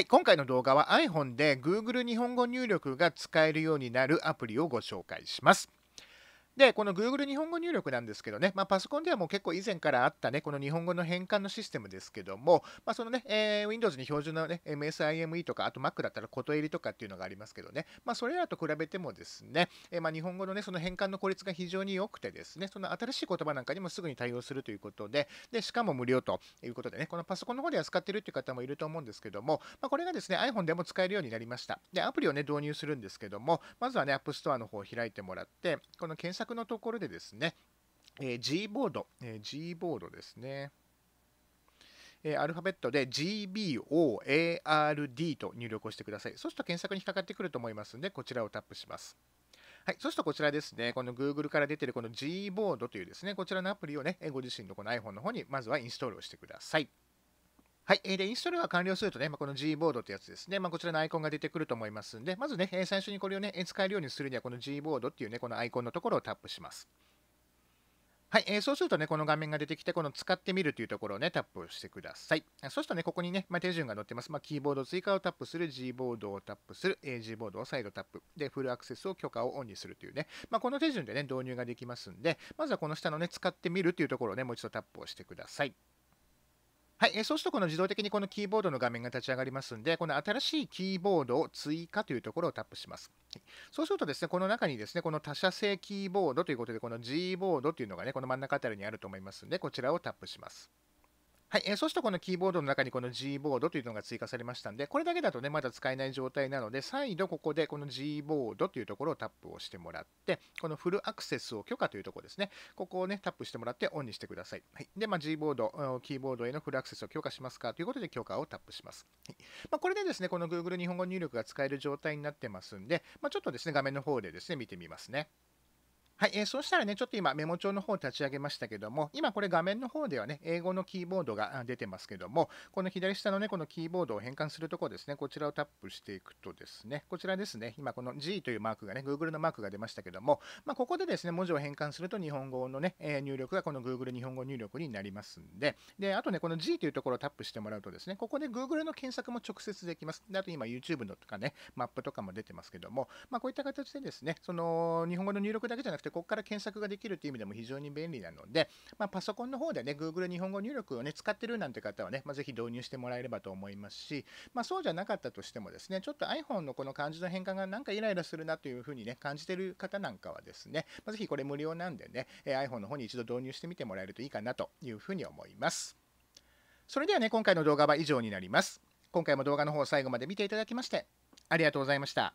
はい、今回の動画は iPhone で Google 日本語入力が使えるようになるアプリをご紹介します。で、この Google 日本語入力なんですけどね、まあ、パソコンではもう結構以前からあったね、この日本語の変換のシステムですけども、まあ、そのね、えー、Windows に標準のね、MSIME とか、あと Mac だったらこと入りとかっていうのがありますけどね、まあ、それらと比べてもですね、えー、ま日本語のね、その変換の効率が非常に良くてですね、その新しい言葉なんかにもすぐに対応するということで、で、しかも無料ということでね、このパソコンの方では使ってるっていう方もいると思うんですけども、まこれがですね、iPhone でも使えるようになりました。で、アプリをね、導入するんですけども、まずはね、App Store の方を開いてもらって、この検索索のところでですね、え G ボード、え G ボードですね。えアルファベットで GBOARD と入力をしてください。そうすると検索に引っかかってくると思いますので、こちらをタップします。はい、そうするとこちらですね、この Google から出てるこの g ボードというですね、こちらのアプリをね、ご自身のこの iPhone の方にまずはインストールをしてください。はい。えー、で、インストールが完了するとね、まあ、この G ボードってやつですね。まあ、こちらのアイコンが出てくると思いますんで、まずね、え最初にこれをね、使えるようにするには、この G ボードっていうね、このアイコンのところをタップします。はい、えー、そうするとね、この画面が出てきて、この使ってみるというところをね、タップしてください。そうするとね、ここにね、まあ、手順が載ってます。まあ、キーボード追加をタップする、G ボードをタップする、a G ボードを再度タップ、で、フルアクセスを許可をオンにするというね、まあ、この手順でね、導入ができますんで、まずはこの下のね、使ってみるというところをね、もう一度タップをしてください。はい、えそうするとこの自動的にこのキーボードの画面が立ち上がりますんで、この新しいキーボードを追加というところをタップします。そうするとですね、この中にですね、この他社製キーボードということで、この G ボードというのがね、この真ん中あたりにあると思いますんで、こちらをタップします。はい、えー、そしてこのキーボードの中にこの G ボードというのが追加されましたんで、これだけだとね、まだ使えない状態なので、再度ここでこの G ボードというところをタップをしてもらって、このフルアクセスを許可というところですね、ここをね、タップしてもらってオンにしてください。はい、で、まあ、G ボード、キーボードへのフルアクセスを許可しますかということで許可をタップします。はいまあ、これでですね、この Google 日本語入力が使える状態になってますんで、まあ、ちょっとですね、画面の方でですね、見てみますね。はい、えー、そうしたらね、ちょっと今メモ帳の方を立ち上げましたけども、今これ画面の方ではね、英語のキーボードが出てますけども、この左下のね、このキーボードを変換するとこですね、こちらをタップしていくとですね、こちらですね、今この G というマークがね、Google のマークが出ましたけども、まあ、ここでですね、文字を変換すると日本語のね、え入力がこの Google 日本語入力になりますんで、で、あとね、この G というところをタップしてもらうとですね、ここで Google の検索も直接できます。であと今 YouTube のとかね、マップとかも出てますけども、まあ、こういった形でですね、その日本語の入力だけじゃなくて、、ここから検索ができるという意味でも非常に便利なので、まあ、パソコンの方でね、Google 日本語入力をね、使ってるなんて方はね、まあ、ぜひ導入してもらえればと思いますし、まあ、そうじゃなかったとしてもですね、ちょっと iPhone のこの漢字の変換がなんかイライラするなというふうにね、感じてる方なんかはですね、まあ、ぜひこれ無料なんでね、え iPhone の方に一度導入してみてもらえるといいかなというふうに思います。それではね、今回の動画は以上になります。今回も動画の方最後まで見ていただきまして、ありがとうございました。